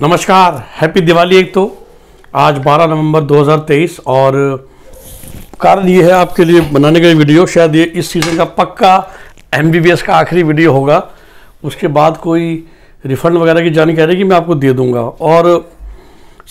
नमस्कार हैप्पी दिवाली एक तो आज 12 नवंबर 2023 और कारण ये है आपके लिए बनाने लिए वीडियो शायद ये इस सीज़न का पक्का एम का आखिरी वीडियो होगा उसके बाद कोई रिफ़ंड वगैरह की जानकारी कि मैं आपको दे दूंगा और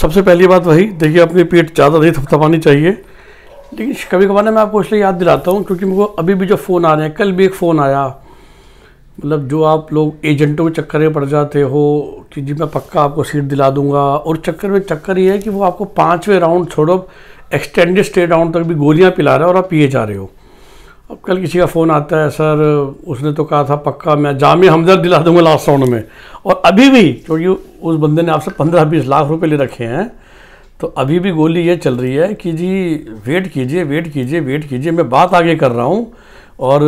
सबसे पहली बात वही देखिए अपने पेट ज़्यादा नहीं थपथपानी चाहिए लेकिन कभी कभार मैं आपको इसलिए याद दिलाता हूँ क्योंकि को अभी भी जो फ़ोन आ रहे हैं कल भी एक फ़ोन आया मतलब जो आप लोग एजेंटों के चक्कर में पड़ जाते हो कि जी मैं पक्का आपको सीट दिला दूंगा और चक्कर में चक्कर ये है कि वो आपको पाँचवें राउंड छोड़ो एक्सटेंडेड स्टे राउंड तक भी गोलियाँ पिला रहे हो और आप पिए जा रहे हो अब कल किसी का फ़ोन आता है सर उसने तो कहा था पक्का मैं जाम हमदर्द दिला दूंगा लास्ट राउंड में और अभी भी क्योंकि उस बंदे ने आपसे पंद्रह बीस लाख रुपये ले रखे हैं तो अभी भी गोली ये चल रही है कि जी वेट कीजिए वेट कीजिए वेट कीजिए मैं बात आगे कर रहा हूँ और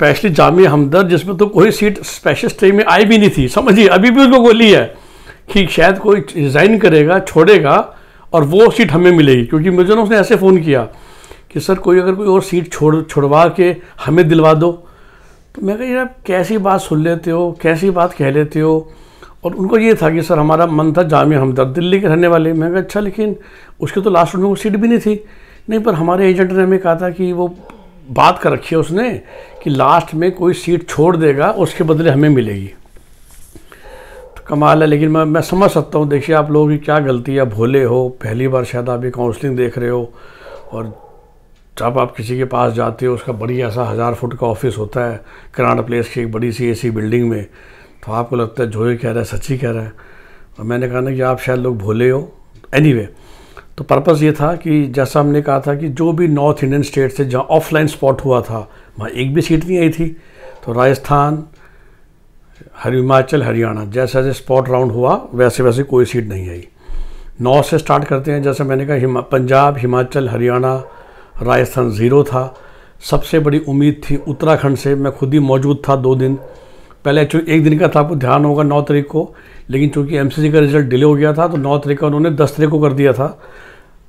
स्पेशली जामी हमदर्द जिसमें तो कोई सीट स्पेशल स्टे में आई भी नहीं थी समझिए अभी भी उसको गोली है कि शायद कोई रिज़ाइन करेगा छोड़ेगा और वो सीट हमें मिलेगी क्योंकि मुझे ना उसने ऐसे फ़ोन किया कि सर कोई अगर कोई और सीट छोड़ छोड़वा के हमें दिलवा दो तो मैं कह यार कैसी बात सुन लेते हो कैसी बात कह लेते हो और उनको ये था कि सर हमारा मन था जाम हमदर्द दिल्ली के रहने वाले मैं कहा अच्छा लेकिन उसके तो लास्ट में वो सीट भी नहीं थी नहीं पर हमारे एजेंट ने हमें कहा था कि वो बात कर रखी है उसने कि लास्ट में कोई सीट छोड़ देगा उसके बदले हमें मिलेगी तो कमाल है लेकिन मैं मैं समझ सकता हूँ देखिए आप लोगों की क्या गलती है भोले हो पहली बार शायद आप ये काउंसलिंग देख रहे हो और जब आप किसी के पास जाते हो उसका बड़ी ऐसा हज़ार फुट का ऑफिस होता है कराड प्लेस की एक बड़ी सी ऐसी बिल्डिंग में तो आपको लगता है जो ही कह रहा है सच्ची कह रहा है और मैंने कहा ना कि आप शायद लोग भोले हो एनी anyway, तो पर्पज़ ये था कि जैसा हमने कहा था कि जो भी नॉर्थ इंडियन स्टेट से जहाँ ऑफलाइन स्पॉट हुआ था वहाँ एक भी सीट नहीं आई थी तो राजस्थान हिमाचल हरियाणा जैसे जैसे स्पॉट राउंड हुआ वैसे वैसे कोई सीट नहीं आई नॉर्थ से स्टार्ट करते हैं जैसे मैंने कहा हिमा, पंजाब हिमाचल हरियाणा राजस्थान ज़ीरो था सबसे बड़ी उम्मीद थी उत्तराखंड से मैं खुद ही मौजूद था दो दिन पहले एक दिन का था आपको ध्यान होगा नौ तारीख को लेकिन चूंकि एम का रिजल्ट डिले हो गया था तो नौ तारीख का उन्होंने दस तारीख को कर दिया था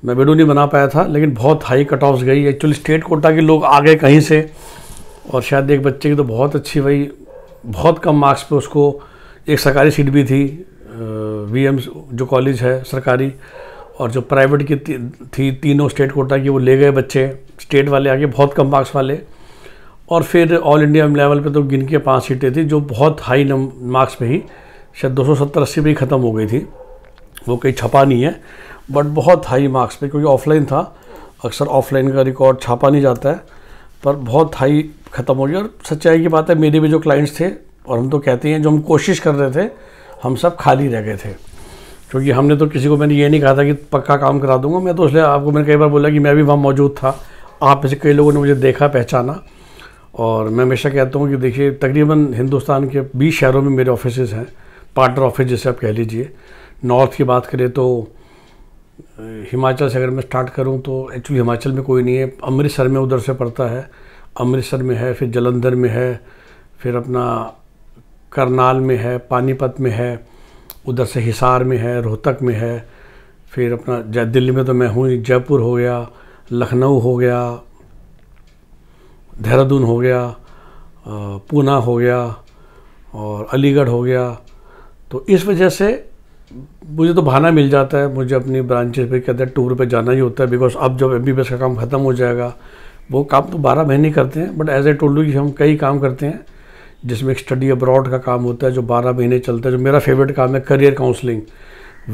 मैं वीडियो नहीं बना पाया था लेकिन बहुत हाई कट ऑफ गई एक्चुअली स्टेट कोटा के लोग आ गए कहीं से और शायद एक बच्चे की तो बहुत अच्छी भाई बहुत कम मार्क्स पे उसको एक सरकारी सीट भी थी वी एम जो कॉलेज है सरकारी और जो प्राइवेट की थी, थी तीनों स्टेट कोटा की वो ले गए बच्चे स्टेट वाले आगे बहुत कम मार्क्स वाले और फिर ऑल इंडिया लेवल पे तो गिन के पाँच सीटें थी जो बहुत हाई मार्क्स पे ही शायद दो सौ सत्तर अस्सी पर ही ख़त्म हो गई थी वो कहीं छपा नहीं है बट बहुत हाई मार्क्स पे क्योंकि ऑफलाइन था अक्सर ऑफलाइन का रिकॉर्ड छापा नहीं जाता है पर बहुत हाई ख़त्म हो गया और सच्चाई की बात है मेरे भी जो क्लाइंट्स थे और हम तो कहते हैं जो हम कोशिश कर रहे थे हम सब खाली रह गए थे क्योंकि हमने तो किसी को मैंने ये नहीं कहा था कि पक्का काम करा दूंगा मैं तो इसलिए आपको मैंने कई बार बोला कि मैं भी वहाँ मौजूद था आप में से कई लोगों ने मुझे देखा पहचाना और मैं हमेशा कहता हूँ कि देखिए तकरीबन हिंदुस्तान के बीस शहरों में मेरे ऑफिस हैं पार्टनर ऑफिस जिसे आप कह लीजिए नॉर्थ की बात करें तो हिमाचल से अगर मैं स्टार्ट करूं तो एक्चुअली हिमाचल में कोई नहीं है अमृतसर में उधर से पड़ता है अमृतसर में है फिर जलंधर में है फिर अपना करनाल में है पानीपत में है उधर से हिसार में है रोहतक में है फिर अपना जय दिल्ली में तो मैं हूँ जयपुर हो गया लखनऊ हो गया देहरादून हो गया पूना हो गया और अलीगढ़ हो गया तो इस वजह से मुझे तो बहाना मिल जाता है मुझे अपनी ब्रांचेज पे कहते हैं टूर पे जाना ही होता है बिकॉज अब जब एम का काम ख़त्म हो जाएगा वो काम तो बारह महीने करते हैं बट एज ए टोल्डू हम कई काम करते हैं जिसमें स्टडी अब्रॉड का काम होता है जो बारह महीने चलता है जो मेरा फेवरेट काम है करियर काउंसलिंग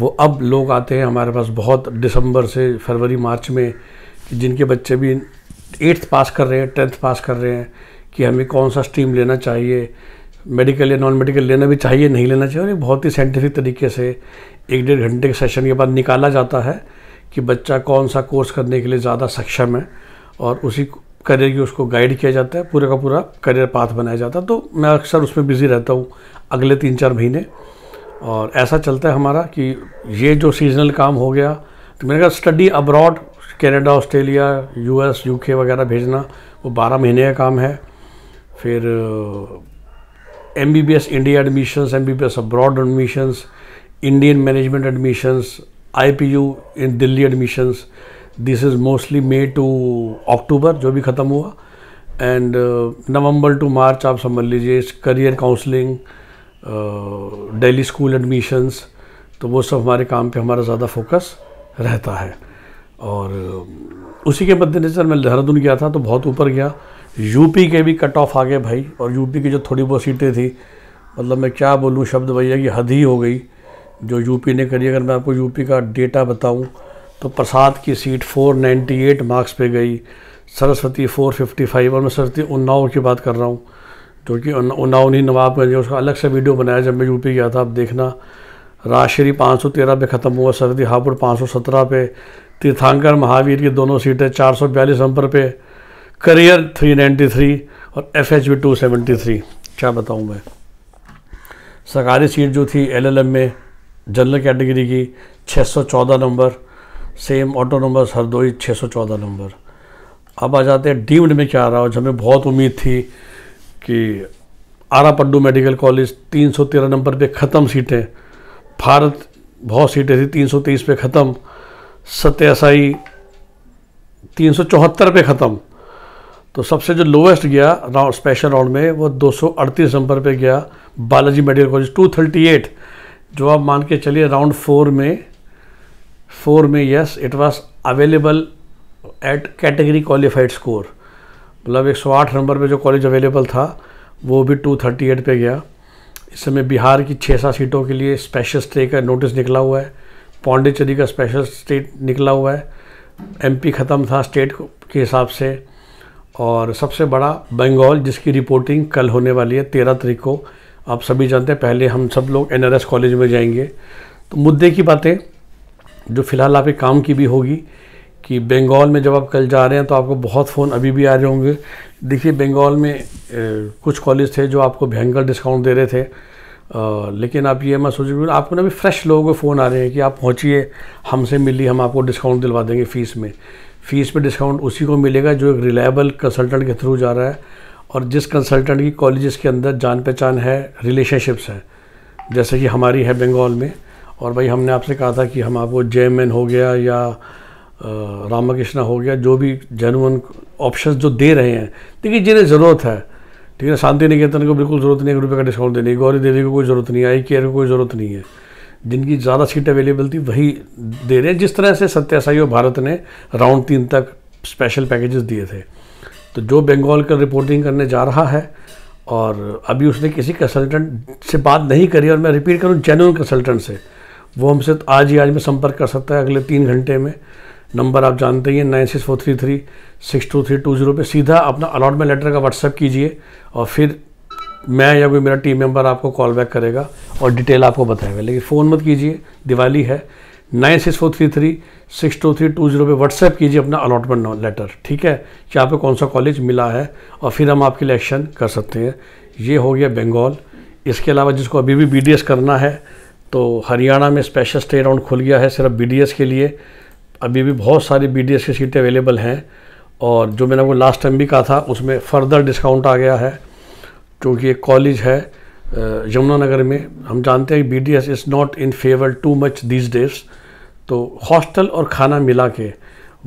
वो अब लोग आते हैं हमारे पास बहुत दिसंबर से फरवरी मार्च में जिनके बच्चे भी एट्थ पास कर रहे हैं टेंथ पास कर रहे हैं कि हमें कौन सा स्ट्रीम लेना चाहिए मेडिकल या नॉन मेडिकल लेना भी चाहिए नहीं लेना चाहिए और एक बहुत ही साइंटिफिक तरीके से एक डेढ़ घंटे के सेशन के बाद निकाला जाता है कि बच्चा कौन सा कोर्स करने के लिए ज़्यादा सक्षम है और उसी करियर की उसको गाइड किया जाता है पूरे का पूरा करियर पाथ बनाया जाता है तो मैं अक्सर उसमें बिज़ी रहता हूँ अगले तीन चार महीने और ऐसा चलता है हमारा कि ये जो सीजनल काम हो गया तो मैंने कहा study abroad Canada Australia US UK वगैरह भेजना वो बारह महीने का काम है फिर M B B S India admissions M B B S abroad admissions Indian I P U in Delhi admissions this is mostly May to October जो भी ख़त्म हुआ एंड नवंबर टू मार्च आप समझ लीजिए career counselling daily school admissions तो वो सब हमारे काम पर हमारा ज़्यादा फोकस रहता है और uh, उसी के मद्देनज़र मैं देहरादून गया था तो बहुत ऊपर गया यूपी के भी कट ऑफ आ गए भाई और यूपी की जो थोड़ी बहुत सीटें थी मतलब मैं क्या बोलूँ शब्द भैया कि हद ही हो गई जो यूपी ने करी अगर मैं आपको यूपी का डेटा बताऊं तो प्रसाद की सीट 498 मार्क्स पे गई सरस्वती 455 और मैं सरस्वती उन्नाव की बात कर रहा हूँ जो कि उन्नाव नहीं नवाबगंज है उसका अलग से वीडियो बनाया जब मैं यूपी गया था आप देखना राजश्री 513 पे ख़त्म हुआ सरस्वती हापुड़ 517 पे तीर्थांकर महावीर की दोनों सीटें चार सौ बयालीस नंबर पर करियर 393 और F H two seventy three क्या बताऊँ मैं सरकारी सीट जो थी एलएलएम में जनरल कैटेगरी की 614 number same auto number Hardoi 614 number अब आ जाते हैं डीम्ड में क्या आ रहा है जब बहुत उम्मीद थी कि आरा पड्डू मेडिकल कॉलेज 313 नंबर पे ख़त्म सीटें भारत बहुत सीटें थी तीस पे ख़त्म सत्यासाई चौहत्तर पे ख़त्म तो सबसे जो लोवेस्ट गया राउंड स्पेशल राउंड में वो दो नंबर पे गया बालाजी मेडिकल कॉलेज 238 जो आप मान के चलिए राउंड फोर में फोर में yes it was available at category qualified score मतलब 108 नंबर पे जो कॉलेज अवेलेबल था वो भी 238 पे गया इस समय बिहार की छः सात सीटों के लिए स्पेशल स्टे का नोटिस निकला हुआ है पौंडीचेरी का स्पेशल स्टेट निकला हुआ है एमपी ख़त्म था स्टेट के हिसाब से और सबसे बड़ा बंगाल जिसकी रिपोर्टिंग कल होने वाली है तेरह तरीक को आप सभी जानते हैं पहले हम सब लोग एन कॉलेज में जाएंगे तो मुद्दे की बातें जो फ़िलहाल आप काम की भी होगी कि बंगाल में जब आप कल जा रहे हैं तो आपको बहुत फ़ोन अभी भी आ रहे होंगे देखिए बंगाल में ए, कुछ कॉलेज थे जो आपको भयंकर डिस्काउंट दे रहे थे आ, लेकिन आप ये मत सोचिए आपको ना अभी फ्रेश लोगों के फ़ोन आ रहे हैं कि आप पहुँचिए हमसे मिलिए हम आपको डिस्काउंट दिलवा देंगे फ़ीस में फ़ीस पे डिस्काउंट उसी को मिलेगा जो एक रिलायबल कंसल्टेंट के थ्रू जा रहा है और जिस कंसल्टेंट की कॉलेज़ के अंदर जान पहचान है रिलेशनशिप्स हैं जैसे कि हमारी है बंगाल में और भाई हमने आपसे कहा था कि हम आपको जे हो गया या रामाकृष्णा हो गया जो भी जेनुअन ऑप्शन जो दे रहे हैं देखिए जिन्हें ज़रूरत है ठीक है शांति निकेतन को बिल्कुल ज़रूरत नहीं है एक रुपये का डिस्काउंट देने की गौरी देवी को कोई ज़रूरत नहीं है आई केयर को कोई ज़रूरत नहीं है जिनकी ज़्यादा सीट अवेलेबल थी वही दे रहे हैं जिस तरह से सत्यासाई और भारत ने राउंड तीन तक स्पेशल पैकेजेस दिए थे तो जो बंगाल का रिपोर्टिंग करने जा रहा है और अभी उसने किसी कंसल्टेंट से बात नहीं करी और मैं रिपीट करूँ जेन्यून कंसल्टेंट से वो हमसे तो आज ही आज में संपर्क कर सकता है अगले तीन घंटे में नंबर आप जानते ही हैं nine six four three three six two three two zero पर सीधा अपना अलाटमेंट लेटर का व्हाट्सअप कीजिए और फिर मैं या कोई मेरा टीम मेंबर आपको कॉल बैक करेगा और डिटेल आपको बताएगा लेकिन फ़ोन मत कीजिए दिवाली है nine six four three three six two three two zero पर व्हाट्सएप कीजिए अपना अलॉटमेंट लेटर ठीक है कि आपको कौन सा कॉलेज मिला है और फिर हम आपके लिए एक्शन कर सकते हैं ये हो गया बंगाल इसके अलावा जिसको अभी भी बी करना है तो हरियाणा में स्पेशल स्टे राउंड खुल गया है सिर्फ बी के लिए अभी भी बहुत सारी बी की सीटें अवेलेबल हैं और जो मैंने वो लास्ट टाइम भी कहा था उसमें फ़र्दर डिस्काउंट आ गया है क्योंकि एक कॉलेज है यमुनानगर में हम जानते हैं B D S is not in favour too much these days तो हॉस्टल और खाना मिला के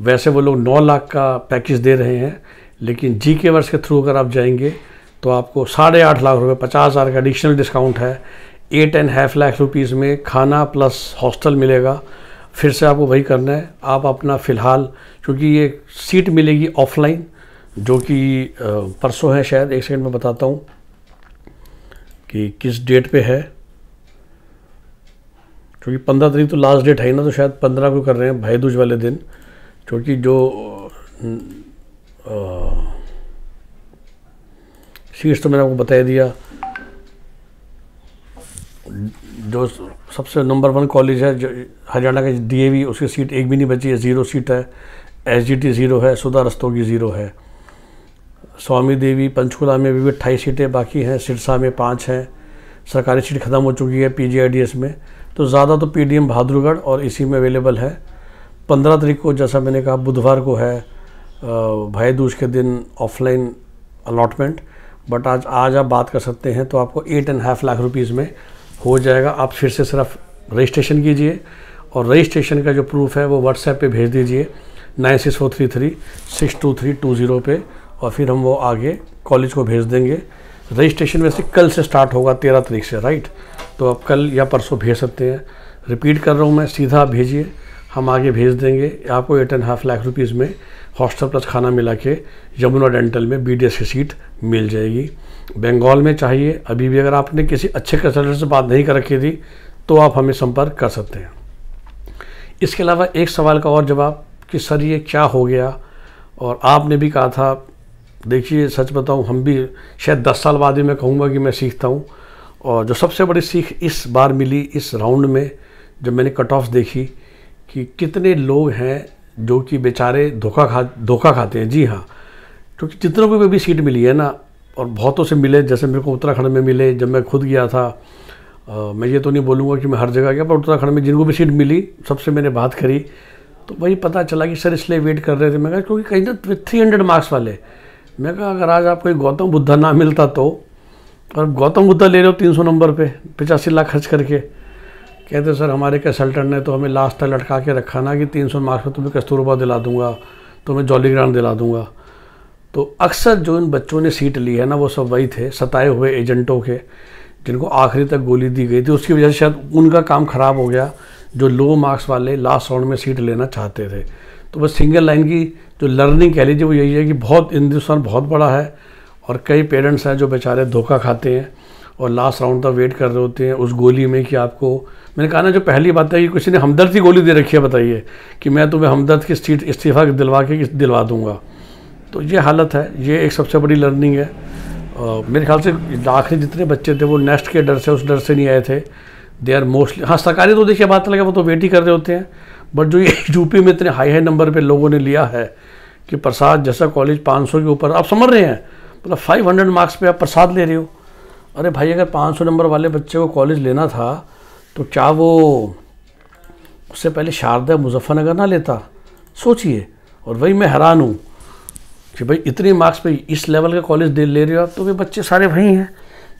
वैसे वो लोग नौ लाख का पैकेज दे रहे हैं लेकिन जी के वर्ष के थ्रू अगर आप जाएंगे तो आपको साढ़े आठ लाख रुपये पचास हज़ार का एडिशनल डिस्काउंट है eight and half lakh rupees में खाना प्लस हॉस्टल मिलेगा फिर से आपको वही करना है आप अपना फ़िलहाल क्योंकि ये सीट मिलेगी ऑफलाइन जो कि परसों है शायद एक सेकंड में बताता हूँ कि किस डेट पे है क्योंकि पंद्रह तारीख तो लास्ट डेट है ही ना तो शायद पंद्रह को कर रहे हैं भाई दूज वाले दिन क्योंकि जो शीर्ष तो मैंने आपको बता दिया जो सबसे नंबर वन कॉलेज है जो हरियाणा का डीएवी उसकी सीट एक भी नहीं बची है ज़ीरो सीट है एसजीटी ज़ीरो है सुधा रस्तोगी ज़ीरो है स्वामी देवी पंचकुला में भी अट्ठाईस सीटें बाकी हैं सिरसा में पाँच हैं सरकारी सीट ख़त्म हो चुकी है पी में तो ज़्यादा तो पी भादुरगढ़ और इसी में अवेलेबल है पंद्रह तारीख को जैसा मैंने कहा बुधवार को है भाई दूज के दिन ऑफलाइन अलॉटमेंट बट आज आज आप बात कर सकते हैं तो आपको eight and half lakh rupees में हो जाएगा आप फिर से सिर्फ रजिस्ट्रेशन कीजिए और रजिस्ट्रेशन का जो प्रूफ है वो व्हाट्सएप पे भेज दीजिए nine six four three three six two three two zero पर और फिर हम वो आगे कॉलेज को भेज देंगे रजिस्ट्रेशन वैसे कल से स्टार्ट होगा तेरह तारीख से राइट तो आप कल या परसों भेज सकते हैं रिपीट कर रहा हूँ मैं सीधा भेजिए हम आगे भेज देंगे आपको eight and half lakh rupees में हॉस्टल प्लस खाना मिला के यमुना डेंटल में बी की सीट मिल जाएगी बंगाल में चाहिए अभी भी अगर आपने किसी अच्छे कंसल्टेंट से बात नहीं कर रखी थी तो आप हमें संपर्क कर सकते हैं इसके अलावा एक सवाल का और जवाब कि सर ये क्या हो गया और आपने भी कहा था देखिए सच बताऊं हम भी शायद दस साल बाद ही मैं कहूँगा कि मैं सीखता हूँ और जो सबसे बड़ी सीख इस बार मिली इस राउंड में जब मैंने कट ऑफ देखी कि कितने लोग हैं जो कि बेचारे धोखा खा धोखा खाते हैं जी हाँ क्योंकि जितनों को भी सीट मिली है ना और बहुतों से मिले जैसे मेरे को उत्तराखंड में मिले जब मैं खुद गया था आ, मैं ये तो नहीं बोलूँगा कि मैं हर जगह गया पर उत्तराखंड में जिनको भी सीट मिली सबसे मैंने बात करी तो वही पता चला कि सर इसलिए वेट कर रहे थे मैं क्योंकि कहीं ना थ्री हंड्रेड मार्क्स वाले मैं कहा अगर आज आपको गौतम बुद्धा ना मिलता तो और गौतम बुद्धा ले रहे हो तीन सौ नंबर पे पचासी लाख खर्च करके कहते सर हमारे कंसल्टेंट ने तो हमें लास्ट तक लटका के रखा ना कि तीन सौ मार्क्स में तुम्हें कस्तूरबा दिला दूंगा तुम्हें जॉली ग्रांड दिला दूंगा तो अक्सर जो इन बच्चों ने सीट ली है ना वो सब वही थे सताए हुए एजेंटों के जिनको आखिरी तक गोली दी गई थी उसकी वजह से शायद उनका काम ख़राब हो गया जो लो मार्क्स वाले लास्ट राउंड में सीट लेना चाहते थे तो बस सिंगल लाइन की जो लर्निंग कह लीजिए वो यही है कि बहुत हिंदुस्तान बहुत बड़ा है और कई पेरेंट्स हैं जो बेचारे धोखा खाते हैं और लास्ट राउंड तक वेट कर रहे होते हैं उस गोली में कि आपको मैंने कहा ना जो पहली बात है कि किसी ने हमदर्द की गोली दे रखी है बताइए कि मैं तुम्हें हमदर्द की सीट इस्तीफ़ा दिलवा के दिलवा दूंगा तो ये हालत है ये एक सबसे बड़ी लर्निंग है और मेरे ख्याल से आखिरी जितने बच्चे थे वो नेस्ट के डर से उस डर से नहीं आए थे दे आर मोस्टली हाँ सरकारी तो देखिए बात अलग है वो तो वेट ही कर रहे होते हैं बट जो ये यूपी में इतने हाई हाई नंबर पे लोगों ने लिया है कि प्रसाद जैसा कॉलेज 500 के ऊपर आप समझ रहे हैं मतलब 500 मार्क्स पे आप प्रसाद ले रहे हो अरे भाई अगर 500 नंबर वाले बच्चे को कॉलेज लेना था तो क्या वो उससे पहले शारदा मुजफ्फरनगर ना लेता सोचिए और वही मैं हैरान हूँ कि भाई इतने मार्क्स पे इस लेवल का कॉलेज दे ले रहे हो आप तो वे बच्चे सारे वहीं हैं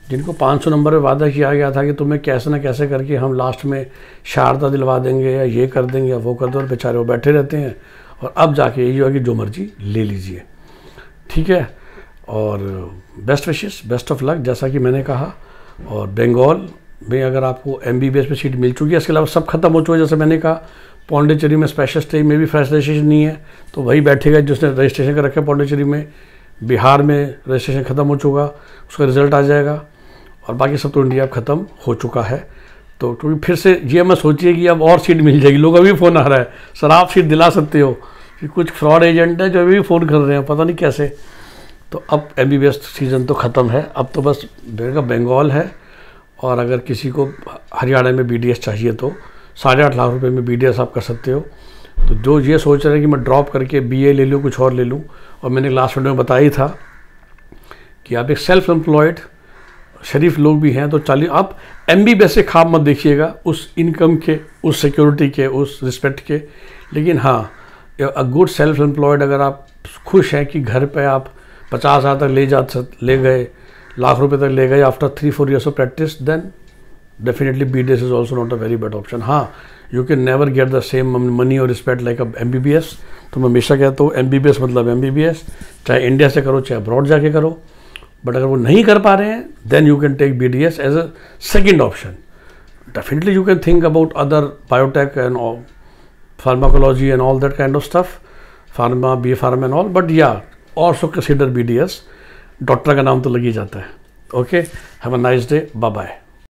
जिनको 500 नंबर पर वादा किया गया था कि तुम्हें कैसे ना कैसे करके हम लास्ट में शारदा दिलवा देंगे या ये कर देंगे या वो कर दो और बेचारे वो बैठे रहते हैं और अब जाके यही हुआ कि जो मर्जी ले लीजिए ठीक है और बेस्ट विशेष बेस्ट ऑफ लक जैसा कि मैंने कहा और बंगाल में अगर आपको एम बी में सीट मिल चुकी है इसके अलावा सब खत्म हो चुका है जैसे मैंने कहा पौंडेचेरी में स्पेशल स्टेज में भी रजिस्ट्रेशन नहीं है तो वही बैठेगा जिसने रजिस्ट्रेशन कर रखा है पौंडेचेरी में बिहार में रजिस्ट्रेशन ख़त्म हो चुका उसका रिजल्ट आ जाएगा और बाकी सब तो इंडिया ख़त्म हो चुका है तो क्योंकि फिर से जी एम सोचिए कि अब और सीट मिल जाएगी लोग अभी फ़ोन आ रहा है सर आप सीट दिला सकते हो कि कुछ फ्रॉड एजेंट है जो अभी भी फ़ोन कर रहे हैं पता नहीं कैसे तो अब एम बी सीज़न तो ख़त्म है अब तो बस बंगाल है और अगर किसी को हरियाणा में बी चाहिए तो साढ़े आठ लाख रुपये में बी आप कर सकते हो तो जो ये सोच रहे हैं कि मैं ड्रॉप करके बी ले लूँ कुछ और ले लूँ और मैंने लास्ट वीडियो में बताया था कि आप एक सेल्फ एम्प्लॉयड शरीफ लोग भी हैं तो चालीस आप एम बी वैसे खाब मत देखिएगा उस इनकम के उस सिक्योरिटी के उस रिस्पेक्ट के लेकिन हाँ अ गुड सेल्फ एम्प्लॉयड अगर आप खुश हैं कि घर पे आप पचास हज़ार तक ले जा ले गए लाख रुपए तक ले गए after three four years of practice then definitely B D S is also not a very bad option हाँ you can never get the same money और respect like a M B B S तो मैं हमेशा कहता हूँ M B B S मतलब M B B S चाहे India से करो चाहे अब्रॉड जाके करो बट अगर वो नहीं कर पा रहे हैं then you can take B D S as a second option definitely you can think about other biotech and all that kind of stuff of stuff, pharma, all but या और so consider B D S doctor का नाम तो लग ही जाता है okay have a nice day bye bye